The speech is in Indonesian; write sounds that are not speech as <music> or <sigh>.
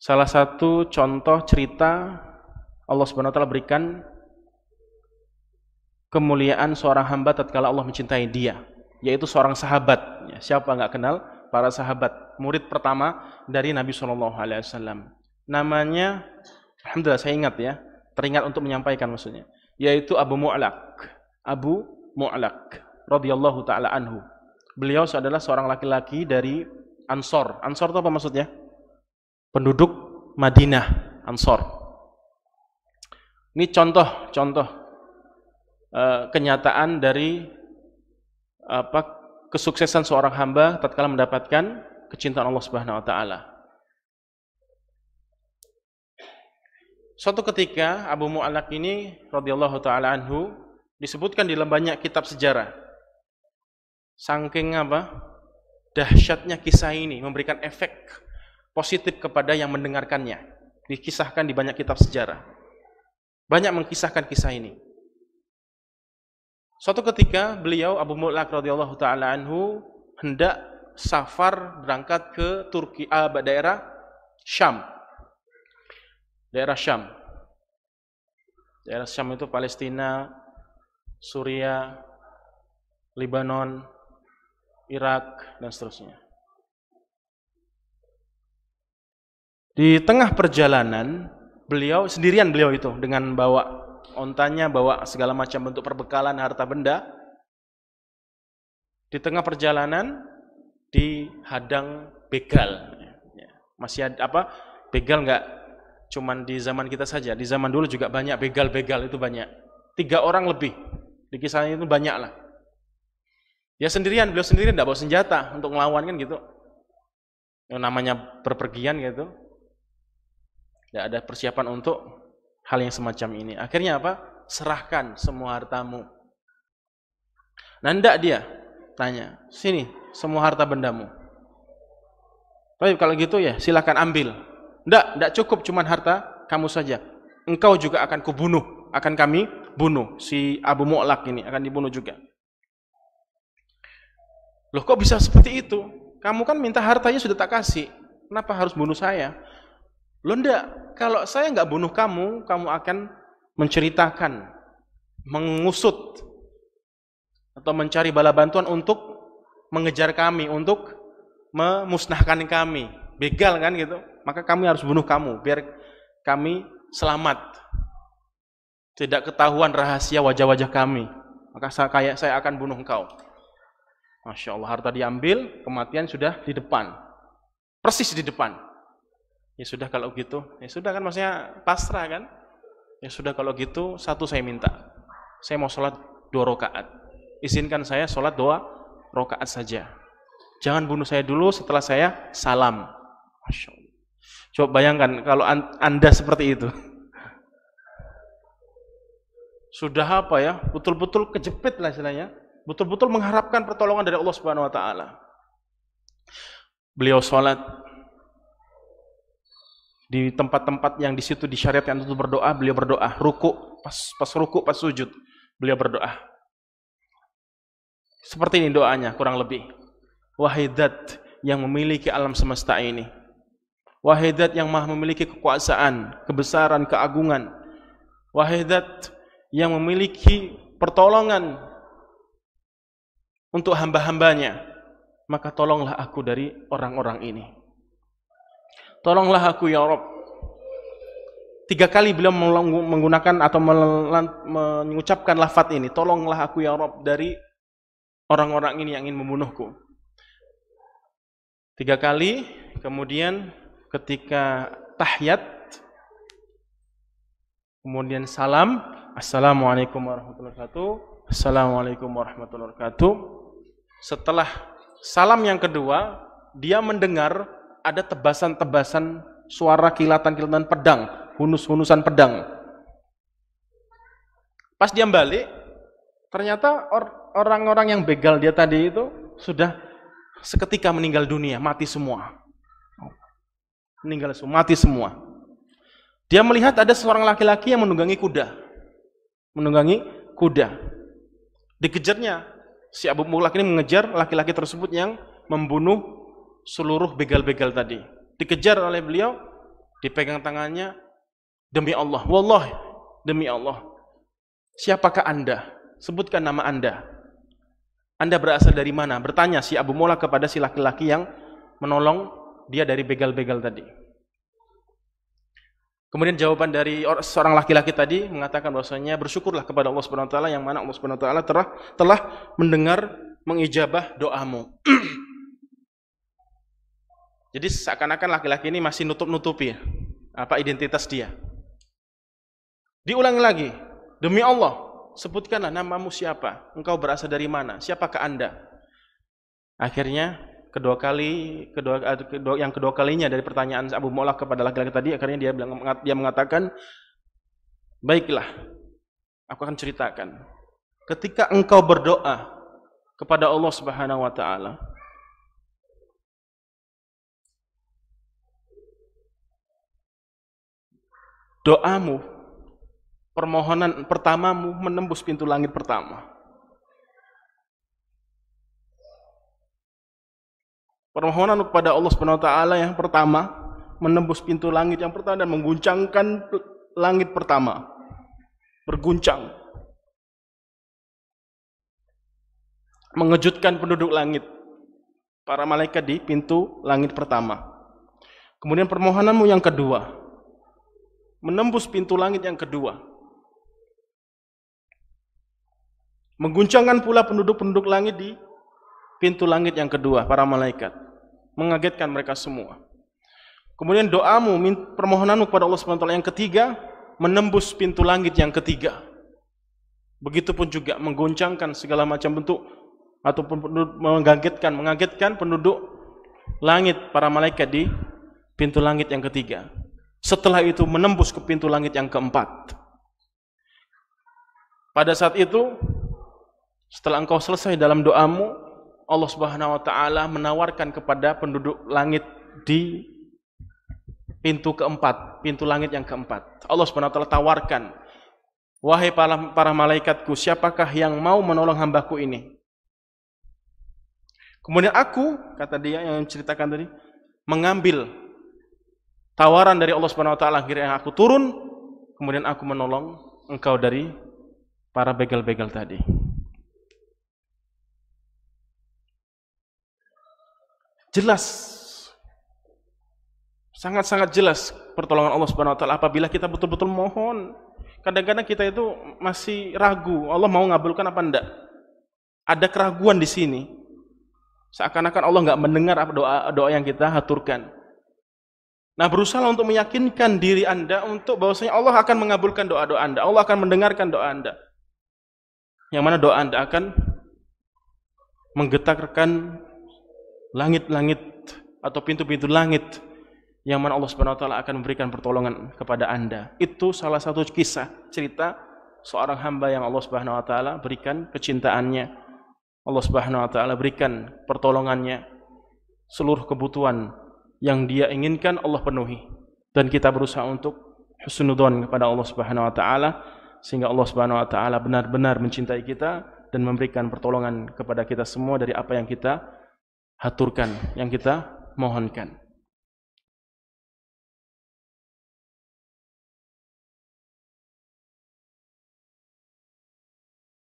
Salah satu contoh cerita Allah Swt wa berikan kemuliaan seorang hamba tatkala Allah mencintai dia, yaitu seorang sahabat. Ya, siapa nggak kenal para sahabat, murid pertama dari Nabi Shallallahu alaihi wasallam. Namanya alhamdulillah saya ingat ya, teringat untuk menyampaikan maksudnya, yaitu Abu Mu'allak. Abu Mu'allak, radhiyallahu taala anhu. Beliau adalah seorang laki-laki dari Ansor. Ansor itu apa maksudnya? penduduk Madinah Ansor. Ini contoh-contoh uh, eh, kenyataan dari apa kesuksesan seorang hamba tatkala mendapatkan kecintaan Allah Subhanahu wa taala. Suatu ketika Abu Mu'alak ini radhiyallahu taala anhu disebutkan di banyak kitab sejarah. Sangking apa? Dahsyatnya kisah ini memberikan efek positif kepada yang mendengarkannya. Dikisahkan di banyak kitab sejarah. Banyak mengkisahkan kisah ini. Suatu ketika beliau Abu Mu'lak radhiyallahu taala anhu hendak safar berangkat ke Turki ah, daerah Syam. Daerah Syam. Daerah Syam itu Palestina, Suriah, Lebanon, Irak dan seterusnya. Di tengah perjalanan, beliau sendirian beliau itu dengan bawa ontanya, bawa segala macam bentuk perbekalan, harta benda. Di tengah perjalanan dihadang begal. Ya, masih ada apa? Begal nggak cuman di zaman kita saja, di zaman dulu juga banyak begal-begal itu banyak. Tiga orang lebih. Di kisahnya itu banyak lah. Ya sendirian, beliau sendirian tidak bawa senjata untuk melawan kan gitu. Yang namanya perpergian gitu, tidak ada persiapan untuk hal yang semacam ini. Akhirnya apa? Serahkan semua hartamu. Nanda dia tanya, sini semua harta bendamu. Tapi kalau gitu ya silahkan ambil. Tidak, tidak cukup cuman harta kamu saja. Engkau juga akan kubunuh, akan kami bunuh. Si Abu Mu'lak ini akan dibunuh juga. Loh kok bisa seperti itu? Kamu kan minta hartanya sudah tak kasih. Kenapa harus bunuh saya? Lo ndak, kalau saya nggak bunuh kamu, kamu akan menceritakan, mengusut, atau mencari bala bantuan untuk mengejar kami, untuk memusnahkan kami. Begal kan gitu. Maka kami harus bunuh kamu, biar kami selamat. Tidak ketahuan rahasia wajah-wajah kami. Maka saya, kayak saya akan bunuh engkau. Masya Allah, harta diambil, kematian sudah di depan. Persis di depan. Ya sudah kalau gitu, ya sudah kan maksudnya pasrah kan? Ya sudah kalau gitu, satu saya minta. Saya mau sholat dua rakaat, Izinkan saya sholat dua rakaat saja. Jangan bunuh saya dulu setelah saya salam. Masya Allah. Coba bayangkan kalau Anda seperti itu. Sudah apa ya, betul-betul kejepit lah istilahnya. Betul-betul mengharapkan pertolongan dari Allah Subhanahu Wa Taala. Beliau sholat, di tempat-tempat yang di situ disyariatkan untuk berdoa, beliau berdoa. Ruku, pas, pas ruku, pas sujud, beliau berdoa. Seperti ini doanya kurang lebih. Wahidat yang memiliki alam semesta ini. Wahidat yang maha memiliki kekuasaan, kebesaran, keagungan. Wahidat yang memiliki pertolongan untuk hamba-hambanya. Maka tolonglah aku dari orang-orang ini tolonglah aku ya Rob. Tiga kali beliau menggunakan atau mengucapkan lafat ini, tolonglah aku ya Rob dari orang-orang ini yang ingin membunuhku. Tiga kali, kemudian ketika tahiyat, kemudian salam, Assalamualaikum warahmatullahi wabarakatuh, Assalamualaikum warahmatullahi wabarakatuh. Setelah salam yang kedua, dia mendengar ada tebasan-tebasan suara kilatan-kilatan pedang, hunus-hunusan pedang. Pas dia balik, ternyata orang-orang yang begal dia tadi itu sudah seketika meninggal dunia, mati semua. Meninggal semua, mati semua. Dia melihat ada seorang laki-laki yang menunggangi kuda. Menunggangi kuda. Dikejarnya, si Abu Mulak ini mengejar laki-laki tersebut yang membunuh seluruh begal-begal tadi. Dikejar oleh beliau, dipegang tangannya, demi Allah, wallah, demi Allah. Siapakah Anda? Sebutkan nama Anda. Anda berasal dari mana? Bertanya si Abu Mola kepada si laki-laki yang menolong dia dari begal-begal tadi. Kemudian jawaban dari seorang laki-laki tadi mengatakan bahwasanya bersyukurlah kepada Allah Subhanahu wa taala yang mana Allah Subhanahu wa taala telah telah mendengar mengijabah doamu. <clears throat> Jadi seakan-akan laki-laki ini masih nutup-nutupi apa identitas dia. Diulangi lagi, demi Allah, sebutkanlah namamu siapa, engkau berasal dari mana, siapakah Anda? Akhirnya kedua kali kedua, eh, kedua yang kedua kalinya dari pertanyaan Abu Mu'lah kepada laki-laki tadi akhirnya dia bilang dia mengatakan baiklah aku akan ceritakan ketika engkau berdoa kepada Allah Subhanahu wa taala doamu, permohonan pertamamu menembus pintu langit pertama. Permohonan kepada Allah Subhanahu wa taala yang pertama menembus pintu langit yang pertama dan mengguncangkan langit pertama. Berguncang. Mengejutkan penduduk langit. Para malaikat di pintu langit pertama. Kemudian permohonanmu yang kedua, menembus pintu langit yang kedua. Mengguncangkan pula penduduk-penduduk langit di pintu langit yang kedua, para malaikat. Mengagetkan mereka semua. Kemudian doamu, permohonanmu kepada Allah SWT yang ketiga, menembus pintu langit yang ketiga. Begitupun juga mengguncangkan segala macam bentuk ataupun mengagetkan, mengagetkan penduduk langit para malaikat di pintu langit yang ketiga. Setelah itu menembus ke pintu langit yang keempat. Pada saat itu, setelah engkau selesai dalam doamu, Allah Subhanahu wa taala menawarkan kepada penduduk langit di pintu keempat, pintu langit yang keempat. Allah Subhanahu wa taala tawarkan, "Wahai para, para malaikatku, siapakah yang mau menolong hambaku ini?" Kemudian aku, kata dia yang ceritakan tadi, mengambil tawaran dari Allah Subhanahu wa taala akhirnya aku turun kemudian aku menolong engkau dari para begal-begal tadi. Jelas sangat-sangat jelas pertolongan Allah Subhanahu wa taala apabila kita betul-betul mohon. Kadang-kadang kita itu masih ragu, Allah mau ngabulkan apa enggak? Ada keraguan di sini. Seakan-akan Allah nggak mendengar doa doa yang kita haturkan. Nah, berusaha untuk meyakinkan diri Anda untuk bahwasanya Allah akan mengabulkan doa-doa Anda. Allah akan mendengarkan doa Anda. Yang mana doa Anda akan menggetarkan langit-langit atau pintu-pintu langit yang mana Allah Subhanahu wa taala akan memberikan pertolongan kepada Anda. Itu salah satu kisah cerita seorang hamba yang Allah Subhanahu wa taala berikan kecintaannya. Allah Subhanahu wa taala berikan pertolongannya seluruh kebutuhan yang dia inginkan Allah penuhi dan kita berusaha untuk husnudzon kepada Allah Subhanahu wa taala sehingga Allah Subhanahu wa taala benar-benar mencintai kita dan memberikan pertolongan kepada kita semua dari apa yang kita haturkan, yang kita mohonkan.